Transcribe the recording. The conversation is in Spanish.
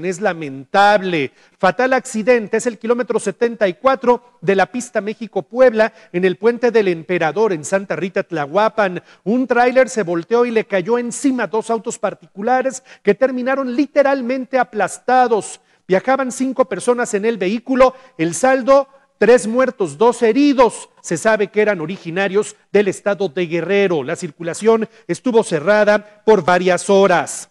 es lamentable. Fatal accidente es el kilómetro 74 de la pista México-Puebla en el puente del Emperador en Santa Rita, Tlahuapan. Un tráiler se volteó y le cayó encima dos autos particulares que terminaron literalmente aplastados. Viajaban cinco personas en el vehículo. El saldo, tres muertos, dos heridos. Se sabe que eran originarios del estado de Guerrero. La circulación estuvo cerrada por varias horas.